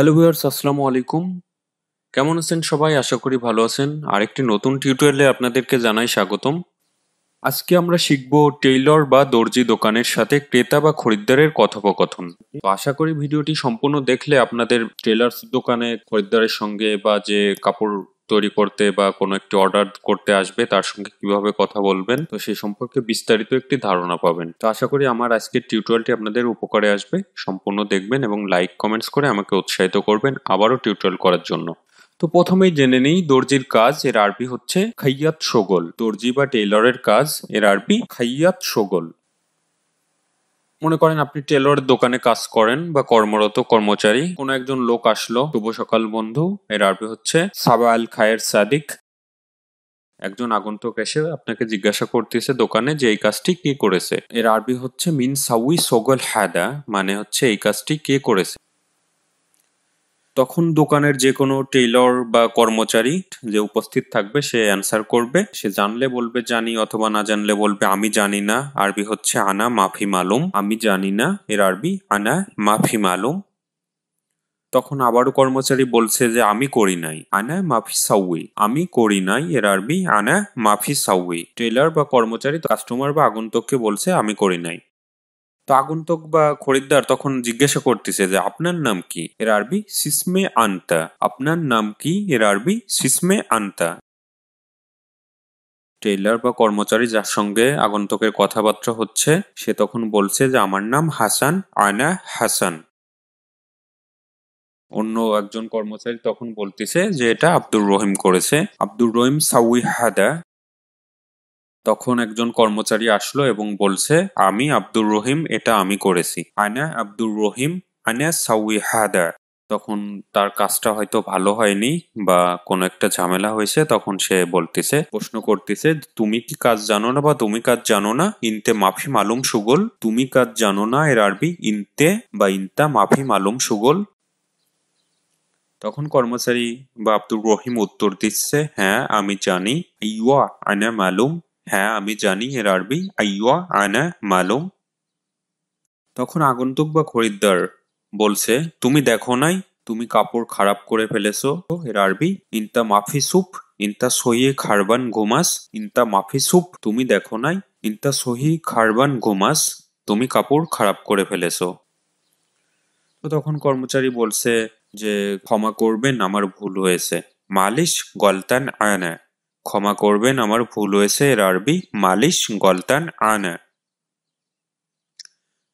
hello viewers আসসালামু আলাইকুম কেমন আছেন সবাই আশা করি ভালো আছেন আরেকটি নতুন টিউটোরিয়ালে আপনাদেরকে জানাই স্বাগতম আজকে আমরা শিখব টেইলর বা দর্জি দোকানের সাথে ক্রেতা বা খরিদ্দারের কথোপকথন তো আশা করি ভিডিওটি সম্পূর্ণ দেখলে আপনাদের টেলার্স দোকানে খরিদ্দারের সঙ্গে বা যে কাপড় তৈরি করতে বা কোনো একটি অর্ডার করতে আসবে তার সঙ্গে কিভাবে কথা বলবেন তো সেই সম্পর্কে বিস্তারিত একটি ধারণা পাবেন তো আশা করি আমার আজকের টিউটোরিয়ালটি আপনাদের উপকারে আসবে সম্পূর্ণ দেখবেন এবং লাইক কমেন্টস করে আমাকে উৎসাহিত করবেন আবারও টিউটোরিয়াল করার জন্য তো প্রথমেই জেনে নেই দর্জির কাজ এর আরবি হচ্ছে খাইয়াত সগোল দর্জি বা টেইলরের কাজ এর আরবি খাইয়াত সগোল মনে করেন আপনি টেলর দোকানে কাজ করেন বা কর্মরত কর্মচারী কোনো একজন লোক আসলো শুভ সকাল বন্ধু এর আরবি হচ্ছে সাবা আল খায়ের সাদিক একজন আগন্তুক এসে আপনাকে জিজ্ঞাসা করতেছে দোকানে যে এই কাজটি কে করেছে এর আরবি হচ্ছে মিন সাউই সোগল হাদা মানে হচ্ছে এই কাজটি কে করেছে তখন দোকানের যে কোনো টেইলর বা কর্মচারী যে উপস্থিত থাকবে সে অ্যান্সার করবে সে জানলে বলবে জানি অথবা না জানলে বলবে আমি জানি না আরবি হচ্ছে আনা মাফি মালুম আমি জানি না এর আরবি আনা মাফি মালুম তখন আবারও কর্মচারী বলছে যে আমি করি নাই আনা মাফি সাউই আমি করি নাই এর আরবি আনা মাফি সাউই টেলার বা কর্মচারী কাস্টমার বা আগন্তককে বলছে আমি করি নাই তো আগন্তুক বা খরিদ্দার তখন জিজ্ঞাসা করতেছে যে আপনার নাম কি এর আরবি সিসমে আনতা আপনার নাম কি এর আরবি সিসমে আনতা টেইলার বা কর্মচারী যার সঙ্গে আগন্তুকের কথাবার্তা হচ্ছে সে তখন বলছে যে আমার নাম হাসান আয়না হাসান অন্য একজন কর্মচারী তখন বলতেছে যে এটা আব্দুর রহিম করেছে আব্দুর রহিম সাউই হাদা তখন একজন কর্মচারী আসলো এবং বলছে আমি আব্দুর রহিম এটা আমি করেছি আনা আব্দুর রহিম আনা সাউই হাদা তখন তার কাজটা হয়তো ভালো হয়নি বা কোনো একটা ঝামেলা হয়েছে তখন সে বলতেছে প্রশ্ন করতেছে তুমি কি কাজ জানো না বা তুমি কাজ জানো না ইনতে মাফি মালুম সুগল তুমি কাজ জানো না এর আরবি ইনতে বা ইনতা মাফি মালুম সুগল তখন কর্মচারী বা আব্দুর রহিম উত্তর দিচ্ছে হ্যাঁ আমি জানি ইয়া আনা মালুম হ্যাঁ আমি জানি এর আরবি আইয়া আনা মালুম তখন আগন্তুক বা খরিদ্দার বলছে তুমি দেখো নাই তুমি কাপড় খারাপ করে ফেলেছো এর আরবি ইনতা মাফি সুপ ইনতা সহি খারবান গোমাস ইনতা মাফি সুপ তুমি দেখো নাই ইনতা সহি খারবান গোমাস তুমি কাপড় খারাপ করে ফেলেছো তো তখন কর্মচারী বলছে যে ক্ষমা করবেন আমার ভুল হয়েছে মালিশ গলতান আয়না ক্ষমা করবেন আমার ভুল হয়েছে এর আরবি মালিশ গলতান আনা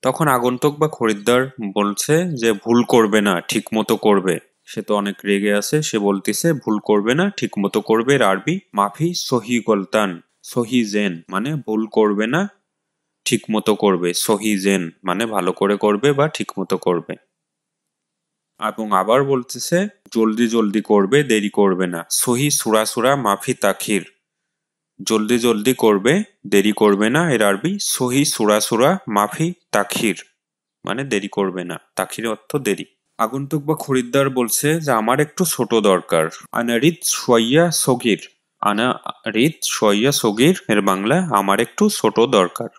তখন আগন্তুক বা খরিদ্দার বলছে যে ভুল করবে না ঠিক মতো করবে সে তো অনেক রেগে আছে সে বলতেছে ভুল করবে না ঠিক মতো করবে আরবি মাফি সহি গলতান সহি জেন মানে ভুল করবে না ঠিক মতো করবে সহি জেন মানে ভালো করে করবে বা ঠিক মতো করবে এবং আবার বলতেছে জলদি জলদি করবে দেরি করবে না সহি সুরা সুরা মাফি তাখির জলদি জলদি করবে দেরি করবে না এর আরবি সহি সুরা সুরা মাফি তাখির মানে দেরি করবে না তাখির অর্থ দেরি আগন্তুক বা খরিদ্দার বলছে যে আমার একটু ছোট দরকার আনারিত সোয়াইয়া সগির আনা রিত সোয়াইয়া সগির এর বাংলা আমার একটু ছোট দরকার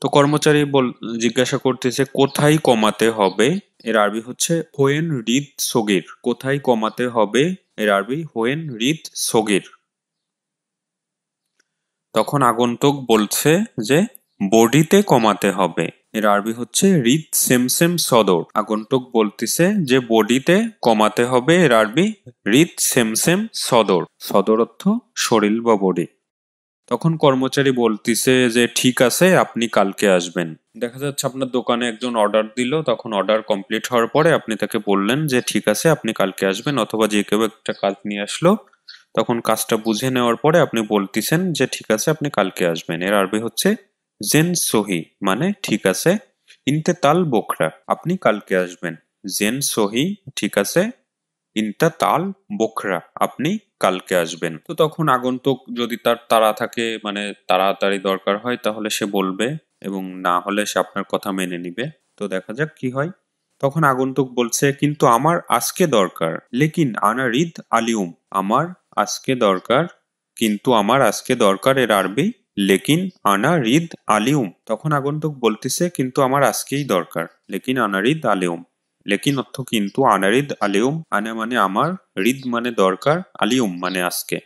তো কর্মচারী বল জিজ্ঞাসা করতেছে কোথায় কমাতে হবে এর আরবি হচ্ছে হোয়েন রিদ সগির কোথায় কমাতে হবে এর আরবি হোয়েন রিদ সগির তখন আগন্তুক বলছে যে বডিতে কমাতে হবে এর আরবি হচ্ছে রিদ সেমসেম সদর আগন্তুক বলতেছে যে বডিতে কমাতে হবে এর আরবি রিদ সেমসেম সদর সদর অর্থ শরীর বা বডি তখন কর্মচারী বলতিছে যে ঠিক আছে আপনি কালকে আসবেন দেখা যাচ্ছে আপনার দোকানে একজন অর্ডার দিল তখন অর্ডার কমপ্লিট হওয়ার পরে আপনি তাকে বললেন যে ঠিক আছে আপনি কালকে আসবেন অথবা যে কেউ একটা কাজ নিয়ে আসলো তখন কাজটা বুঝে নেওয়ার পরে আপনি বলতেছেন যে ঠিক আছে আপনি কালকে আসবেন এর আরবি হচ্ছে জেন সহি মানে ঠিক আছে ইনতে তাল বোখরা আপনি কালকে আসবেন জেন সহি ঠিক আছে ইনটা তাল বোখরা আপনি কালকে আসবেন তো তখন আগন্তুক যদি তার তাড়া থাকে মানে তাড়াতাড়ি দরকার হয় তাহলে সে বলবে এবং না হলে সে আপনার কথা মেনে নিবে তো দেখা যাক কি হয় তখন আগন্তুক বলছে কিন্তু আমার আজকে দরকার লেকিন আনা রিদ আলিউম আমার আজকে দরকার কিন্তু আমার আজকে দরকার এর আরবি লেকিন আনা রিদ আলিউম তখন আগন্তুক বলতেছে কিন্তু আমার আজকেই দরকার লেকিন আনা রিদ আলিউম লেকিন অর্থ কিন্তু আনারিদ আলিউম আনা মানে আমার রিদ মানে দরকার আলিউম মানে আজকে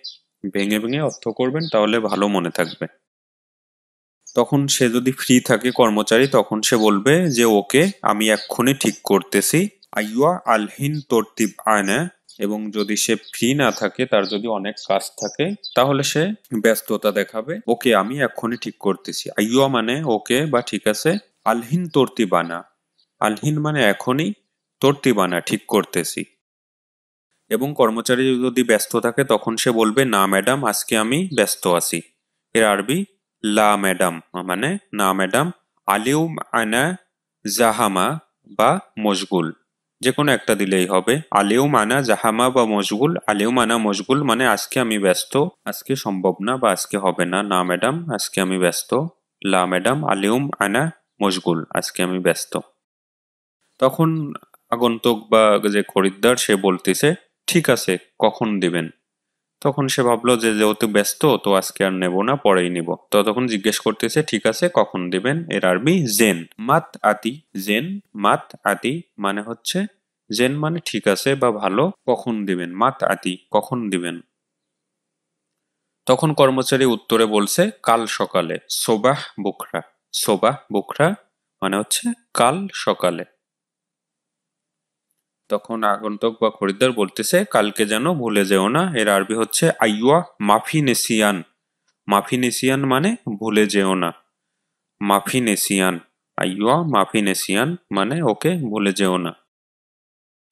ভেঙে ভেঙে অর্থ করবেন তাহলে ভালো মনে থাকবে তখন সে যদি ফ্রি থাকে কর্মচারী তখন সে বলবে যে ওকে আমি এক্ষুনি ঠিক করতেছি আইয়া আলহিন তর্তিব আয়না এবং যদি সে ফ্রি না থাকে তার যদি অনেক কাজ থাকে তাহলে সে ব্যস্ততা দেখাবে ওকে আমি এক্ষুনি ঠিক করতেছি আইয়া মানে ওকে বা ঠিক আছে আলহিন আনা আলহিন মানে এখনই তোর ঠিক করতেছি এবং কর্মচারী যদি ব্যস্ত থাকে তখন সে বলবে না ম্যাডাম আজকে আমি ব্যস্ত আছি এর আরবি লা ম্যাডাম মানে না ম্যাডাম আলিউ আনা জাহামা বা মশগুল যে কোনো একটা দিলেই হবে আলিউ মানা জাহামা বা মশগুল আলিউ মানা মশগুল মানে আজকে আমি ব্যস্ত আজকে সম্ভব না বা আজকে হবে না না ম্যাডাম আজকে আমি ব্যস্ত লা ম্যাডাম আলিউম আনা মশগুল আজকে আমি ব্যস্ত তখন আগন্তুক বা যে খরিদ্দার সে বলতেছে ঠিক আছে কখন দিবেন তখন সে ভাবলো যে যেহেতু ব্যস্ত তো আজকে আর নেব না পরেই নিব তো তখন জিজ্ঞেস করতেছে ঠিক আছে কখন দিবেন এর আরবি জেন মাত আতি জেন মাত আতি মানে হচ্ছে জেন মানে ঠিক আছে বা ভালো কখন দিবেন মাত আতি কখন দিবেন তখন কর্মচারী উত্তরে বলছে কাল সকালে সোবাহ বুখরা সোবাহ বুখরা মানে হচ্ছে কাল সকালে তখন আগন্তক বা খরিদ্দার বলতেছে কালকে যেন ভুলে যেও না এর আরবি হচ্ছে আইওয়া মাফিনেসিয়ান মাফিনেসিয়ান মানে ভুলে যেও না মাফিনেসিয়ান আইওয়া মাফিনেসিয়ান মানে ওকে ভুলে যেও না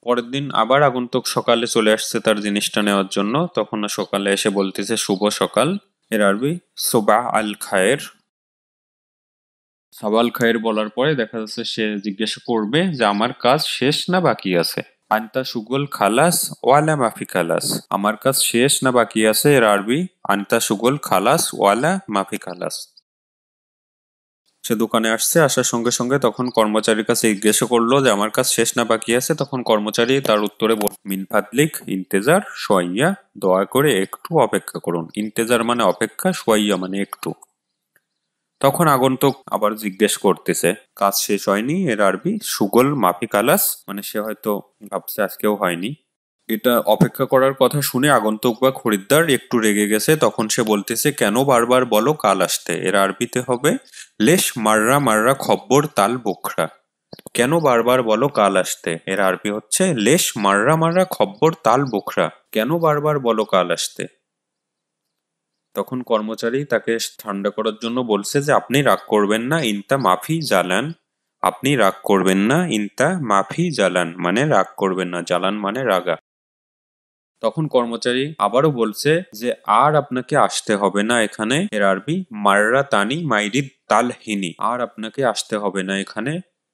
পরের দিন আবার আগন্তক সকালে চলে আসছে তার জিনিসটা নেওয়ার জন্য তখন সকালে এসে বলতেছে শুভ সকাল এর আরবি সোবা আল খায়ের সাবাল খায়ের বলার পরে দেখা যাচ্ছে সে জিজ্ঞাসা করবে যে আমার কাজ শেষ না বাকি আছে আন্তা সুগল খালাস ওয়ালা মাফি খালাস আমার কাজ শেষ না বাকি আছে এর আরবি আন্তা সুগল খালাস ওয়ালা মাফি খালাস সে দোকানে আসছে আসার সঙ্গে সঙ্গে তখন কর্মচারীর কাছে জিজ্ঞাসা করলো যে আমার কাজ শেষ না বাকি আছে তখন কর্মচারী তার উত্তরে বল মিনফাদলিক ইন্তেজার সোয়াইয়া দয়া করে একটু অপেক্ষা করুন ইন্তেজার মানে অপেক্ষা সোয়াইয়া মানে একটু তখন আগন্তুক আবার জিজ্ঞেস করতেছে কাজ শেষ হয়নি এর আরবি সুগল মাফি কালাস মানে সে হয়তো ভাবছে আজকেও হয়নি এটা অপেক্ষা করার কথা শুনে আগন্তুক বা খরিদ্দার একটু রেগে গেছে তখন সে বলতেছে কেন বারবার বলো কাল আসতে এর আরবিতে হবে লেশ মাররা মাররা খব্বর তাল বোখরা কেন বারবার বলো কাল আসতে এর আরবি হচ্ছে লেশ মাররা মাররা খব্বর তাল বোখরা কেন বারবার বলো কাল আসতে তখন কর্মচারী তাকে ঠান্ডা করার জন্য বলছে যে আপনি রাগ করবেন না ইনতা মাফি জ্বালান আপনি রাগ করবেন না ইনতা মাফি জ্বালান মানে রাগ করবেন না জ্বালান মানে রাগা তখন কর্মচারী আবারও বলছে যে আর আপনাকে আসতে হবে না এখানে এর আরবি মাররা তানি মাইরিদ তালহিনী আর আপনাকে আসতে হবে না এখানে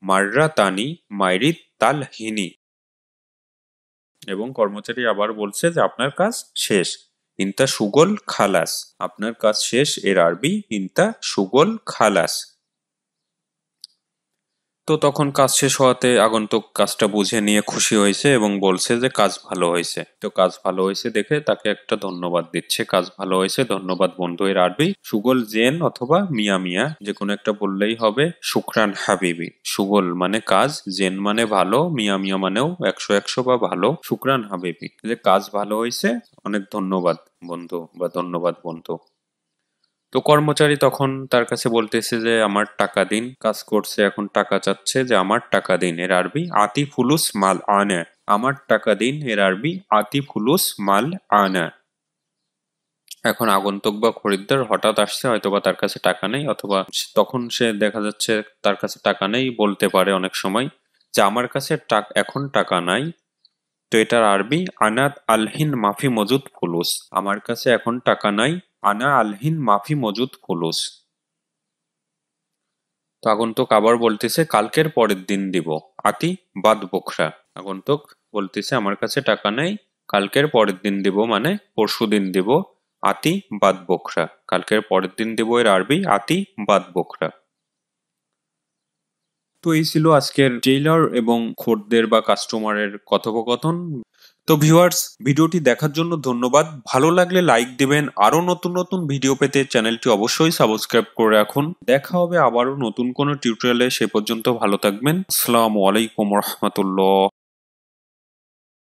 মাররা তানি মাইরিদ তালহিনী এবং কর্মচারী আবার বলছে যে আপনার কাজ শেষ ইন্তা সুগল খালাস আপনার কাজ শেষ এর আরবি ইন্তা সুগল খালাস তো তখন কাজ শেষ হওয়াতে আগন্তুক কাজটা বুঝে নিয়ে খুশি হয়েছে এবং বলছে যে কাজ ভালো হয়েছে তো কাজ ভালো হয়েছে দেখে তাকে একটা ধন্যবাদ দিচ্ছে কাজ ভালো হয়েছে ধন্যবাদ বন্ধু এর আরবি সুগল জেন অথবা মিয়া মিয়া যে কোনো একটা বললেই হবে শুক্রান হাবিবি সুগল মানে কাজ জেন মানে ভালো মিয়া মিয়া মানেও একশো একশো বা ভালো শুক্রান হাবিবি যে কাজ ভালো হয়েছে অনেক ধন্যবাদ বন্ধু বা ধন্যবাদ বন্ধু তো কর্মচারী তখন তার কাছে বলতেছে যে আমার টাকা দিন কাজ করছে এখন টাকা চাচ্ছে যে আমার টাকা দিন এর আরবি আতিফুলুস মাল আনা আমার টাকা দিন এর আরবি আতিফুলুস মাল আনা এখন আগন্তুক বা খরিদ্দার হঠাৎ আসছে হয়তোবা তার কাছে টাকা নেই অথবা তখন সে দেখা যাচ্ছে তার কাছে টাকা নেই বলতে পারে অনেক সময় যে আমার কাছে এখন টাকা নাই তো এটার আরবি আনাত আলহিন মাফি মজুদ ফুলুস আমার কাছে এখন টাকা নাই আনা আলহিন মাফি মজুদ কুলুস তো আগন্তুক আবার বলতেছে কালকের পরের দিন দিব আতি বাদ বকরা আগন্তুক বলতেছে আমার কাছে টাকা নেই কালকের পরের দিন দিব মানে পরশু দিন দিব আতি বাদ বকরা কালকের পরের দিন দিব এর আরবি আতি বাদ বকরা তো এই ছিল আজকের টেইলার এবং খোরদের বা কাস্টমারের কথোপকথন তো ভিউয়ার্স ভিডিওটি দেখার জন্য ধন্যবাদ ভালো লাগলে লাইক দেবেন আরও নতুন নতুন ভিডিও পেতে চ্যানেলটি অবশ্যই সাবস্ক্রাইব করে রাখুন দেখা হবে আবারও নতুন কোনো টিউটোরিয়ালে সে পর্যন্ত ভালো থাকবেন আসসালামু আলাইকুম রহমতুল্লাহ